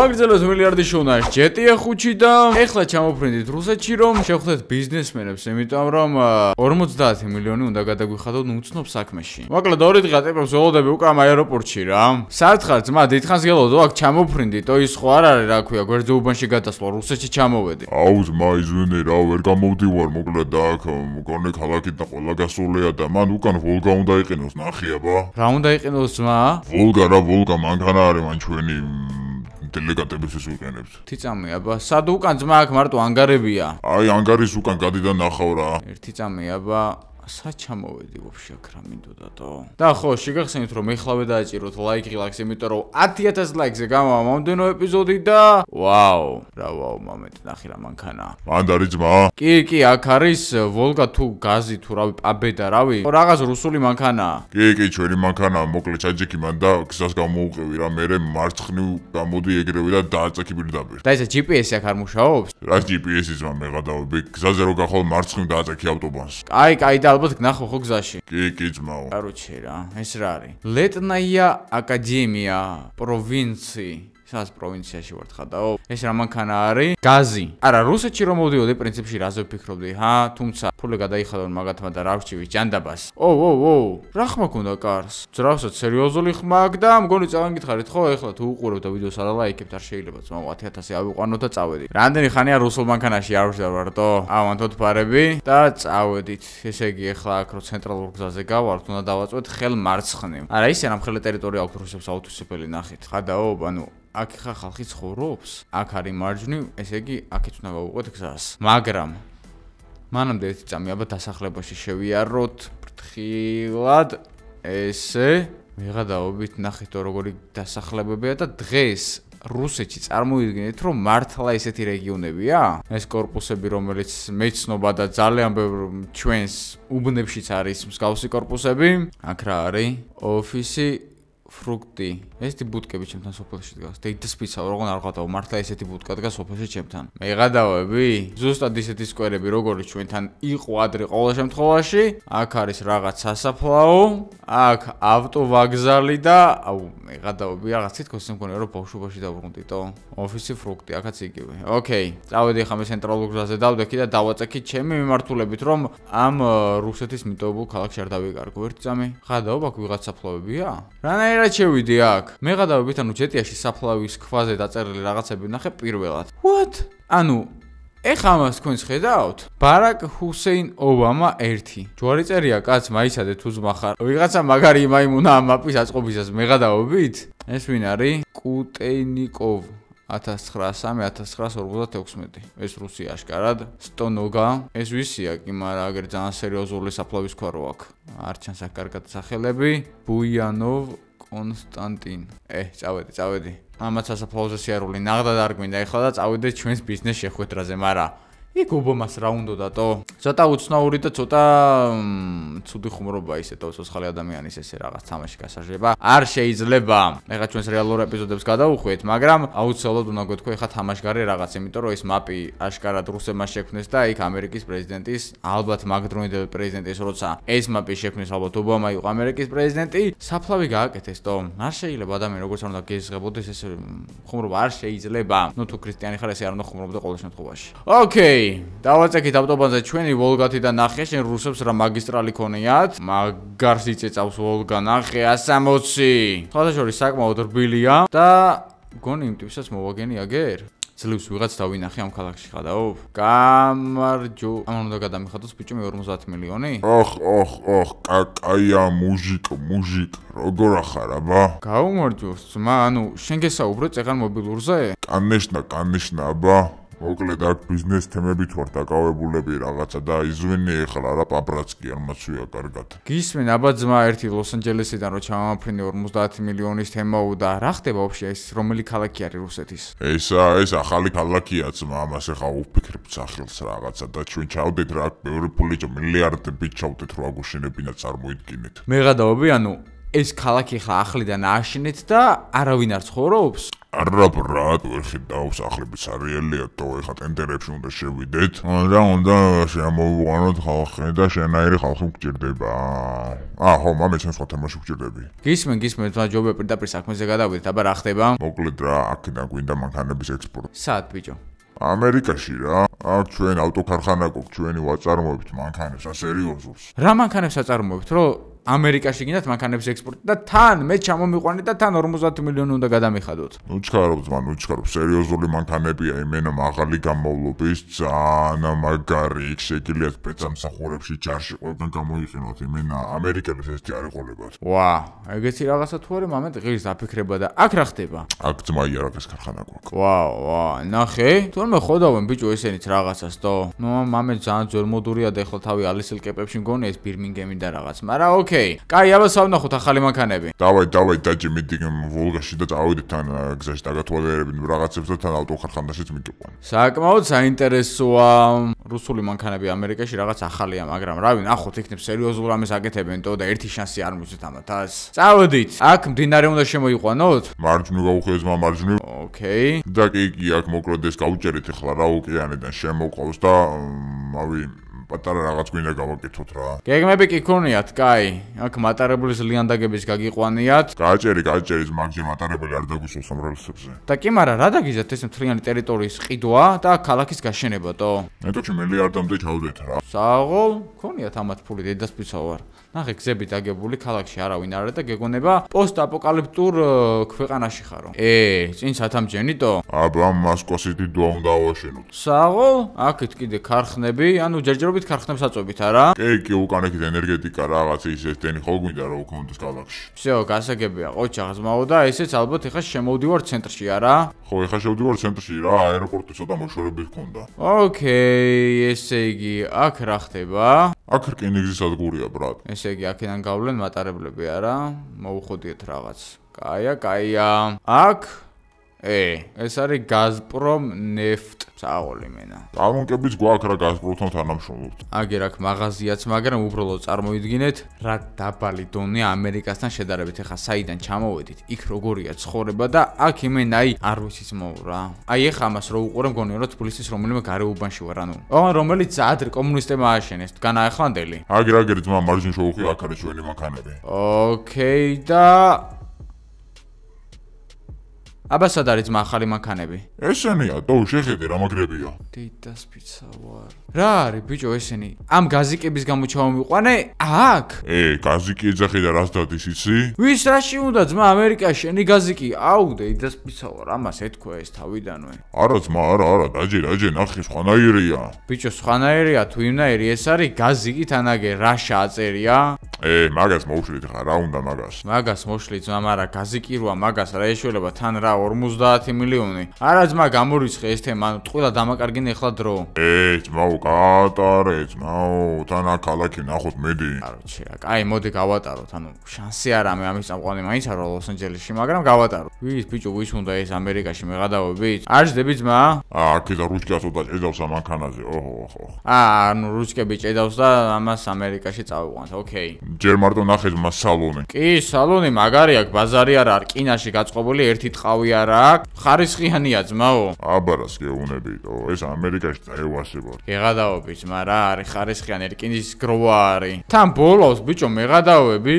გაგრძელოთ მილიარდი შუნაში ჯეტია ხუჩი და ეხლა ჩამოფრინდით რუსეთში რომ შეხვდეთ ბიზნესმენებს იმიტომ რომ 50 მილიონი უნდა გადაგვიხადოთ უცნობ საქმეში მოკლედ ორი დღე ატიპებს ველოდები უკან აეროპორტში რა საერთხარ ძმა დიდხანს გელოდო აქ ჩამოფრინდით ოი სხვა არ არის რა ქვია გვერდზე უბანში გადასვლა რუსეთში ჩამოვედი აუ ძმა ისვენე რა ვერ გამოვდივარ მოკლედ აქ მგონი ქალაქი და ყველა გასულია და მან უკან ვოლგა უნდა იყინოს ნახიაბა რა უნდა იყინოს ძმა ვოლგა რა ვოლგა მანქანა არის მან ჩვენი დელეგატებს ეს უკენებს. თიწამი აბა, სად უკან ძმა აქ მარტო ანგარებია? აი, ანგარის უკან გადიდა ნახავ რა. ერთი წამი აბა, საჩამოვედი ვაფშე აქ რა მინდოდათო. და ხო, შეგახსენით რომ ეხლავე დააჭიროთ ლაიქი ლაქს, იმიტომ რომ 10000 ლაიქზე გამოვა მომდენო ეპიზოდი და ვაუ, რა ვაუ მომენტი ნახე რა მანქანა. მანდარი ძმა. კი, კი, აქ არის ვოლგა თუ გაზი თუ რავი პაბედა რავი. რაღაც რუსული მანქანა. კი, კი, ჩვენი მანქანა, მოკლე ჩაჯიკი მან და გზას გამოუყევი რა მე მარცხნი გამოდი ეგრევე და დააწაკიბირდაბი. და ესე GPS-ი აქ არ მუშაობს? რა GPS-ის ძმა მე გადავები, გზაზე რო გახვალ მარცხნი დააწაკი ავტობანს. კაი, კაი და ალბათ გნახო ხო გზაში. კი, კი, ძმაო. კაროჩე რა, ეს რა არის? ლეტნაია აკადემია პროვინცი სადაც პროვინციაში ვარ ხადაო ეს რა მანქანა არის გაზი არა რუსეთში რომ მოვიდიოდი პრინციპში რაზე ვფიქრობდი ჰა თუმცა ფული გადაიხადონ მაგათმა და რა ვჭივი ჯანდაბას ოო ოო რა ხმა გქონდა კარს ძრავსაც სერიოზული ხმა აქვს მგონი წავან გითხარით ხო ეხლა თუ უყურებ და ვიდეოს არა ლაიქებთ არ შეიძლება ძმო 10000 ავიყვანო და წავედი რამდენი ხანია რუსულ მანქანაში არ ვშდავარტო ავანთოთ ფარები და წავედით ესე იგი ეხლა აქ რო ცენტრალურ გზაზე გავართ უნდა დავაწვეთ ხელ მარცხნივ არა ისე რამ ხელე ტერიტორია აქვს რუსებს აუთუსებელი ნახეთ ხადაო ანუ აქ ხა ხალხი ცხოვრობს, აქ არის მარჯვნივ, ესე იგი აქეთ უნდა გავუყოთ გზას. მაგრამ მანამდე ერთი წამი ალბათ დასახლებაში შევიაროთ ფრთხილად ესე მიღადაობით ნახეთ როგორი დასახლებებია და დღეს რუსეთში წარმოიდგინეთ რომ მართლა ესეთი რეგიონებია ეს корпуსები რომელიც მეცნობა და ძალიან ბევრ ჩვენს უბნებშიც არის მსგავსი корпуსები აქ რა არის ოფისი ფრუქტი. ესეთი ბუტკები ჩემთან სოფელში დგას. დეიტას ピ ცა როგორ არ ღადაო მართლა ესეთი ბუტკა დგას სოფელში ჩემთან. მე ღადავები? ზუსტად ისეთი სკვერები როგორიც ჩვენთან იყო ადრე ყოველ შემთხვევაში. აქ არის რაღაც სასაფლაო, აქ ავტოვაგზალი და აუ მე ღადავები რაღაც თვითონ მგონია რომ ბავშვობაში დავრუნდიტო. ოფისი ფრუქტი, აქაც იგივე. ოკეი. წავედი ხოლმე ცენტრალურ გზაზე დავდექი და დავაწექი ჩემი მიმართულებით რომ ამ რუსეთის მიტოვებულ ქალაქში არ დავიკარგო ერთ წამი. ღადაობა აქ ვიღაც საფლავებია? რანაირ რა შევიდი აქ? მე გადავიდით ანუ ჯეტიაში საფლავის ქვაზე დაწერილი რაღაცები ნახე პირველად. What? ანუ ეხ ამას თქვენ შეედავთ? ბარაკ ჰუსეინ ობამა 1. ჯვარი წერია კაც მაისადე თუ ზმახარ. ვიღაცა მაგარი მაიმუნა ამ აპის აწყობისას მე გადავიდით. ეს ვინ არის? კუტენიკოვ 1903-1956. ეს რუსი აშკარად სტონოგა. ეს ვისია კი, მაგრამ აგერ ძალიან სერიოზული საფლავის ქვა როაქ. არ ჩანს აქ კარგად სახელები. ბუიანოვ კონსტანტინ. ე, წავედი, წავედი. ამაცას აპლაუზი სიარული ნაღდა დარგმინდა ეხლა და წავედი ჩვენს ბიზნეს შეხვედრაზე, მაგრამ იქ უბომას რა უნდა დატო? ცოტა უცნაური და ცოტა ცუდი ხუმრობა ისეთო სოციალური ადამიანის ესე რაღაც თამაში გასაჟება. არ შეიძლება. ეხლა ჩვენს რეალურ ეპიზოდებს გადავუხვით, მაგრამ აუცილებლად უნდა გვეთქვა ეხლა თამაშგარი რაღაც, იმიტომ რომ ეს მაპი აშკარად რუსებმა შექმნეს და იქ ამერიკის პრეზიდენტის, ალბათ მაგდრონიდელ პრეზიდენტის, როცა ეს მაპი შექმნეს ალბათ უბომა იყო ამერიკის პრეზიდენტი, საფლავი გააკეთეს, თო? არ შეიძლება ადამიანი როგორც არ უნდა გეზღებოდეს ეს ხუმრობა არ შეიძლება. ნუ თუ ქრისტიანი ხარ, ესე არ უნდა ხუმრობდეს ყოველ შემთხვევაში. ოკეი. ოკეი დავაწექით ავტობანზე ჩვენი ვოლგათი და ნახე შენ რუსებს რა მაგისტრალი ქონიათ მაგარს იწეწავს ვოლგა ნახე 160 ფათაშორი საკმაოდ რბილია და გონი იმ ტიპსაც მოვაგენია გერ ძლევს ვიღაც დავინახე ამ ქალაქში ხადაო გამარჯო ამან უნდა გადამიხადოს ბიჭი 50 მილიონი ოხ ოხ ოხ კაკაია მუჟიკ მუჟიკ როგორ ახარ აბა გაუმარჯოს ძმა ანუ შენ გესაუბრე წეღარ მობილურზე კანეშნა კანეშნა აბა მოკლედ აქ ბიზნეს თემებით ვარ დაკავებულები რაღაცა და იზვენი ეხლა რა პაპრაცკი არ მაცვია კარგად. გისმენ აბა ძმა ერთი ლოს-ანჯელესიდან რომ ჩამოაფრინე 50 მილიონის თემაო და რა ხდება ვაფშე ეს რომელი ქალაქი არის რუსეთის? ესა ეს ახალი ქალაქია ძმა ამას ეხა უფიქრებ სახელს რაღაცა და ჩვენ ჩავდეთ რა მეორე ფული ჯო მილიარდები ჩავდეთ რა გუშინებინა წარმოიდგინეთ. მე გადავები ანუ ეს ქალაქი ხა ახლიდან აშენეთ და არავინ არ ცხოვრობს? არა ბრატ, ეხი დაუსახლებელი სარიელია, თო ეხა ტენდერებში უნდა შევიდეთ. და უნდა შემოვიყვანოთ ხალხი და შენაირი ხალხი გჭირდება. აჰო, მამეც ამ სხვა თემაში გჭირდები. გისმენ, გისმენ, მაჯობა პირდაპირ საქმეზე გადავიდეთ, აბა რა ხდება? მოკლედ რა, აქედან გვინდა მანქანების ექსპორტი. სად ბიჭო? ამერიკაში რა. არ ჩვენ ავტოქარხანა გქონთ, ჩვენი ვაწარმოებთ მანქანებს, ა სერიოზულს. რა მანქანებს აწარმოებთ, რომ ამერიკაში გინდათ მანქანების ექსპორტი და თან მე ჩამომიყვანე და თან 50 მილიონი უნდა გადამიხადოთ. ნუ ჩქარობ ზმა, ნუ ჩქარობ. სერიოზული მანქანებია, იმენა მაღალი გამავლობის, ძალიან მაგარი, იქ შეგიძლიათ პეცამსახურებში ჯარში ყველგან გამოიყენოთ, იმენა ამერიკელებს ეს ჯარი ყოლებათ. ვა, ეგეთი რაღაცა თუ არა, მამეთ ღირს დაფიქრება და აქ რა ხდება? აქ ძმა იარაღის ქარხანა გვაქვს. ვა, ვა, ნახე? თორმე ხოდავენ ბიჭო ესენით რაღაცას და ნუ მამეთ ძალიან ძერმოდურია და ეხლა თავი ალისელ კეპებში მგონია ეს ბირმინგემი და რაღაც, მაგრამ ოკ ოკეი. კაი, ალბათ ავნახოთ ახალი მანქანები. დავაი, დავაი, დაჯი მიდი ვოლგაში და წავიდეთ თან გზაში დაგათვალიერებინ რაღაცებს და თან ავტოხარხანაშიც მიგიყვან. საკმაოდ საინტერესოა. რუსული მანქანები ამერიკაში რაღაც ახალია, მაგრამ რა ვიცი, ნახოთ, იქნებ სერიოზულ ამას აკეთებენ თო და ერთი შანსი არ მოძეთ ამათას. წავედით. აქ მდინარე უნდა შემოიყვანოთ? მარჯვნივ გავუხეს მა მარჯვნივ. ოკეი. და კი, კი, აქ მოკროდეს გავუჭერით ახლა რა ოკეანიდან შემოყავს და ავი პატარა რაღაც გვინდა გავაკეთოთ რა. გეგმები კი ქონიათ, კაი. აქ მატარებლის ლიანდაგების გაგიყვანიათ. გააჭერი, გააჭერის მაგჟი მატარებელი არ დაგუსულ სამრავლოსებზე. და კი მარა, რა დაგიზეთ ეს მთლიანი ტერიტორიის ყიდვა და ქალაქის გაშენებათო? ნეტოში მილიარდამდე ჩავდეთ რა. საღო, ქონიათ ამათ ფული დედასფიცო ვარ. ნახე, გზები დაგებული ქალაქში არავინ არ არის და გეგონება პოსტაპოკალიფტურ ქვეყანაში ხარო. ე, წინ სათამჯენიტო? აბა, მასკოსი დიდო უნდა აღვაშენოთ. საღო, აქეთ კიდე ქარხნები, ანუ ჯერჯერობი ნაკეთობით ქარხნებს აწობით არა? კი, კი, უკან ეგ ენერგეტიკა რაღაც ისეთ დენი ხო გვინდა რა უქმოდეს galaxy. Всё, გასაგებია, ოჩა ღზმაოდა, ესეც ალბათ ეხა შემოვდივარ ცენტრში არა? ხო, ეხა შევდივარ ცენტრში რა, აეროპორტი ცოტა მოშორები ჰქონდა. ოკეი, ესე იგი, აქ რა ხდება? აქ რკინიგზის სადგურია, ბრატ. ესე იგი, აქედან გავლენ მატარებლები არა? მოუხოდიეთ რაღაც. კაია, კაია. აქ ე ეს არის გაზპრომ ნეფტ საავლი მენა დამონკებიც გვაქვს რა გაზპრომთან თანამშრომლობთ აგი რაკ მაღაზიაც მაგრამ უბრალოდ წარმოიდგინეთ რა დაბალი დონე ამერიკასთან შედარებით ეხა საიდან ჩამოვედით იქ როგორია ცხოვრება და აქ იმენაი არ ვიცით მო რა აი ეხა ამას რო უყურე მგონია რომ თბილისის რომელიმე გარეუბანში ვარ ანუ ოღონ რომელიც ძაადრ კომუნისტებმა აშენეს თან აეხლანდელი აგი რაგერ ძმა მარჯინ შოუხი აქ არის ჩვენი მანქანები ოკეი და აბას სად არის ახალი მანქანები? ესენია, თუ შეხედე რა მაგრებია. დედა სპიცა ვარ. რა არის ბიჭო ესენი? ამ გაზიკების გამოჩავა მიყვანე? აკ. ე, გაზიკი ეძახი და რას დადის იცი? ვის რაში უნდა ძმა ამერიკაში შენი გაზიკი? აუ დედა სპიცა ვარ, ამას ეთქვა ეს თავიდანვე. არა ძმა, არა, არა, დაჯი, დაჯი, ნახე სხვანაირია. ბიჭო სხვანაირია თუ იმნაირი ეს არის გაზიკი თანაგე რა შააწერია? ე, მაგას მოუშლით ხა, რა უნდა მაგას? მაგას მოშლი ძმა, მაგრამ გაზიკი როა მაგას რა ეშველება თან რა 50 მილიონი. არა ძმა, გამორიცხე ეს თემა, ანუ ყველა დამაკარგინე ახლა დრო. ე, ძმაო, გაატარე, ძმაო, თან ახალაკი ნახოთ მედი. არა, შე, აი, მოდი გავატაროთ, ანუ შანსი არ ამე ამის წამყვანი მაინც არ ვარ ლოს-ანჯელესში, მაგრამ გავატარო. ვის, ბიჭო, ვის უნდა ეს ამერიკაში მეღადავებით? არ ჟდები ძმა? აა, აქი და რუჩკასო და ჭედავს ამ ანკანაზე. ოჰო, ოჰო. აა, ანუ რუჩკები ჭედავს და ამას ამერიკაში წავიყვანთ. ოკეი. ჯერ მარტო ნახე ძმა სალონი. კი, სალონი მაგარი აქვს, ბაზარი არ არის, კინაში გაწყობილი ერთი ტყავი არა აქვს? ხარისხიანია ძმაო. აბარას გეუნებიო, ეს ამერიკაში დაევასება. გეღადაობის, მაგრამ არის ხარისხიანი რკინის გროვა არის. თან ბოლოს ბიჭო მეღადავები?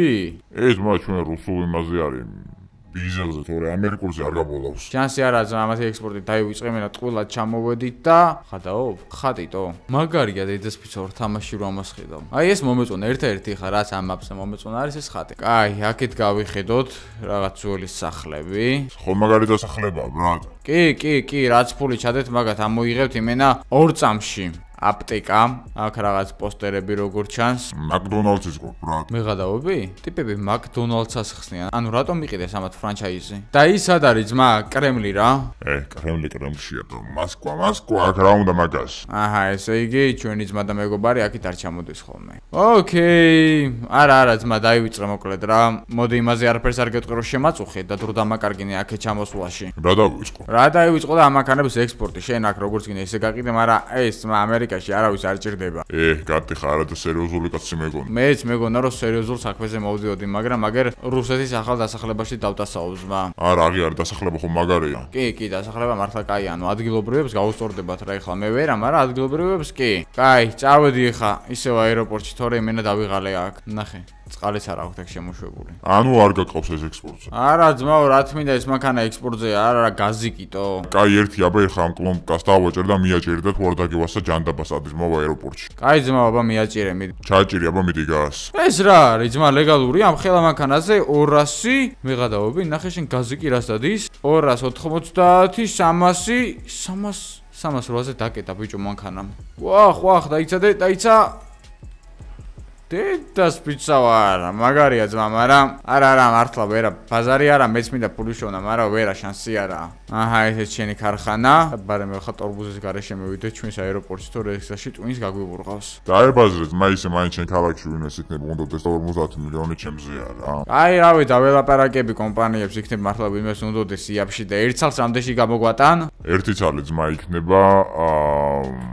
ეს მაჩვენ რუსულ იმაზე არის. ბიზნესზე, თორე ამერიკულზე არ გამოვლავს. შანსი არა, ზა ამათი ექსპორტი დაივიწყე მე და ყველა ჩამოვედით და ხადაო? ხატიტო. მაგარია დედასფიცო თამაში რომ ამას ხედავ. აი ეს მომეწონა ერთ-ერთი ხა, რაც ამ აპსზე მომეწონა არის ეს ხატი. აი, აქეთ გავიხედოთ რაღაც ძველი სახლები. ხო, მაგარი დასახლება, ბრატ. კი, კი, კი, რაც ფული ჩადეთ, მაგათ ამოიღებთ იმენა ორ წამში. აპტეკა, აქ რაღაც პოსტერები როგორ ჩანს. McDonald's-ის გო, ბრატ. მე გადავობი? ტიპები McDonald's-ას ხსნიან. ანუ რატომ მიყიდეს ამათ ფრანჩაიზი? და ის ად არის ძმა, კრემლი რა. ე, კრემლი კრემშია, ბო, მასკვა, მასკვა, რა უნდა მაგას? აჰა, ესე იგი, ჩვენი ძმა და მეგობარი აქეთ არ ჩამოდის ხოლმე. ოკეი. არა, არა, ძმა, დაივიწრე მოკლედ რა. მოდი იმაზე არაფერს არ გეტყვირო შემაწუხე და დრო დამაკარგინე აქეთ ჩამოსვლაში. რა დაივიწყო? რა დაივიწყო და ამ ახანებს ექსპორტი შენ აქ როგორც გინდა ესე გაყიდე, მაგრამ ეს ძმა ამერიკა პოლიტიკაში არავის არ ჭირდება. ე, გარდი ხარ და სერიოზული კაცი მეგონა. მეც მეგონა რომ სერიოზულ საქმეზე მოვიდოდი, მაგრამ აგერ რუსეთის ახალ დასახლებაში დავდასაუბრა. არა, აგიარ დასახლება ხო მაგარია. კი, კი, დასახლება მართლა კაი, ანუ ადგილობრივებს გაუსწორდებათ რა ეხლა მე ვერა, მაგრამ ადგილობრივებს კი. კაი, წავედი ხა ისევ აეროპორტში, თორე მენა დავიღალე აქ. ნახე. წყალიც არ აქვს ეგ შემოშვებული. ანუ არ გაკყობს ეს ექსპორტზე. არა ძმაო, რა თქმა ეს მანქანა ექსპორტზე არ არა გაზი კიტო. კაი, ერთი აბა ეხა ამ კლონკას დავაჭერ და მიაჭერე და თუ არ დაგევასა ჯანდაბას ადის მოვა აეროპორტში. კაი ძმაო, აბა მიაჭერე მიდი. ჩაჭირი აბა მიდი გას. ეს რა არის ძმა ლეგალური ამ ხელა მანქანაზე 200 მეღადაობი, ნახე შენ გაზი კი რა სადის? 290 300 300 სამას რვაზე დაკეტა ბიჭო მანქანამ. ვახ, ვახ, დაიცადე, დაიცა. დედას პიცა ვარ, მაგარია ძმა, მაგრამ არა არა მართლა ვერა, ბაზარი არა, მეც მინდა პული შევნა, მაგრამ ვერა შანსი არა. აჰა, ესე ჩენი ქარხანა. ბარე მე ხა ტორბუზის გარეშე მევიდე ჩვენს აეროპორტში, თუ რეისაში ტვინს გაგვიურყავს. დაებაზრეთ, მაინც შე მაინც შენ ქალაქში ვინეს იქნება უნდა დეს 50 მილიონი ჩემზეა რა. აი, რავი, დაველაპარაკები კომპანიებს იქნება მართლა ვინმეს უნდა დეს იაბში და ერთ წელს რამდენში გამოგვატან? ერთი წელი ძმა იქნება აა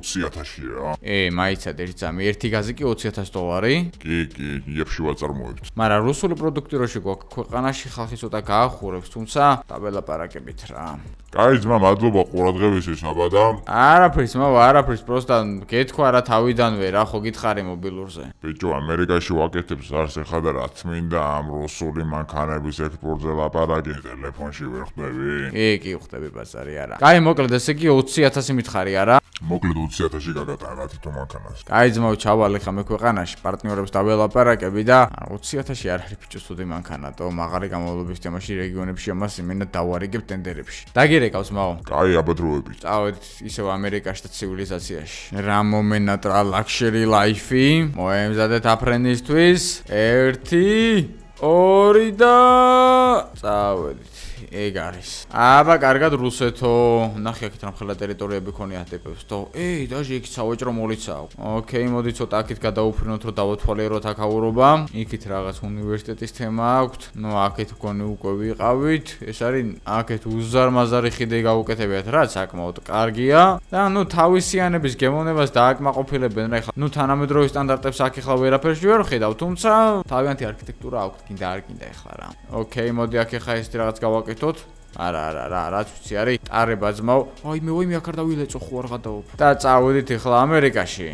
20000-ია? ე, მაიცად ერთ ძამი, ერთი გაზი კი 20000 დოლარი? კი, კი, იაფში ვაწარმოებთ. მაგრამ რუსული პროდუქტი როში გვაქვს ქვეყანაში ხალხი ცოტა გაახურებს, თუმცა დაბელაპარაკებით რა. კაი ძმა, მადლობა ყურადღებისთვის, აბადა. არაფერს, მაო, არაფერს, პროსტა გეთქვა რა თავიდანვე, რა ხო გითხარი მობილურზე. ბიჭო, ამერიკაში ვაკეთებს ზარს ეხადა რა წმინდა ამ რუსული მანქანების ექსპორტზე ლაპარაკი ტელეფონში ვერ ხდები? კი, კი, ხდები ბაზარი არა. კაი, მოკლედ, ესე იგი 20000 მითხარი არა? მოკლედ 20000-ში გაგატარა თვითონ მანქანას. კაი, ძმა, ჩავალე ხა მე ქვეყანაში პარტნიორებს დაველაპარაკები და 20000-ში არ არის ბიჭო, თუ მანქანა, თო, მაგარი გამავლობის თემაში რეგიონებში ამას იმენა დავარიგებ ტენდერებში. დაგერ ამერიკავს მაო? კაი, აბადროები. წავედ ისევ ამერიკაში და ცივილიზაციაში. რა მომენატრა ლაქშერი ლაიფი? მოემზადეთ აფრენისტვის. 1 2 და წავედით. ეგ არის. აბა, კარგად რუსეთო. ნახე, აქეთ რამ ხელა ტერიტორიები ქონია ტიპებს. თო, ეი, დაჟე იქ სავაჭრო მოლიცაო. ოკეი, მოდი ცოტა აქეთ გადაუფრინოთ, რომ დავათვალიეროთ აკაურობა. იქით რაღაც უნივერსიტეტის თემა აქვთ. ნუ, აქეთ გონი უკვე ვიყავით. ეს არის აქეთ უზარმაზარი ხიდე გაუკეთებიათ რა, საკმაოდ კარგია. და ნუ, თავისიანების გემოვნებას დააკმაყოფილებენ რა ხა. ნუ, თანამედროვე სტანდარტებს აქ ახლა ვერაფერს ჯერ ხედავ, თუმცა თავიანთი არქიტექტურა აქვთ, კიდე არ კიდე ახლა რა. ოკეი, მოდი აქ ახლა ეს რაღაც გავაკეთოთ. ფართოდ არა არა რა რაც ვიცი არის ტარება ძმაო აი მე ვიმე აქ არ დავილეწო ხო არ გადავობ და წავედით ახლა ამერიკაში